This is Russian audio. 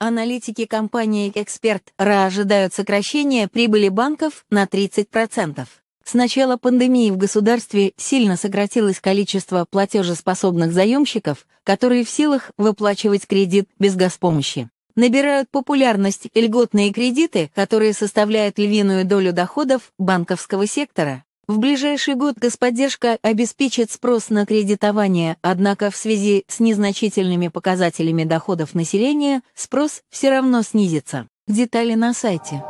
Аналитики компании «Эксперт РА» ожидают сокращения прибыли банков на 30%. С начала пандемии в государстве сильно сократилось количество платежеспособных заемщиков, которые в силах выплачивать кредит без госпомощи. Набирают популярность льготные кредиты, которые составляют львиную долю доходов банковского сектора. В ближайший год господдержка обеспечит спрос на кредитование, однако в связи с незначительными показателями доходов населения спрос все равно снизится. Детали на сайте.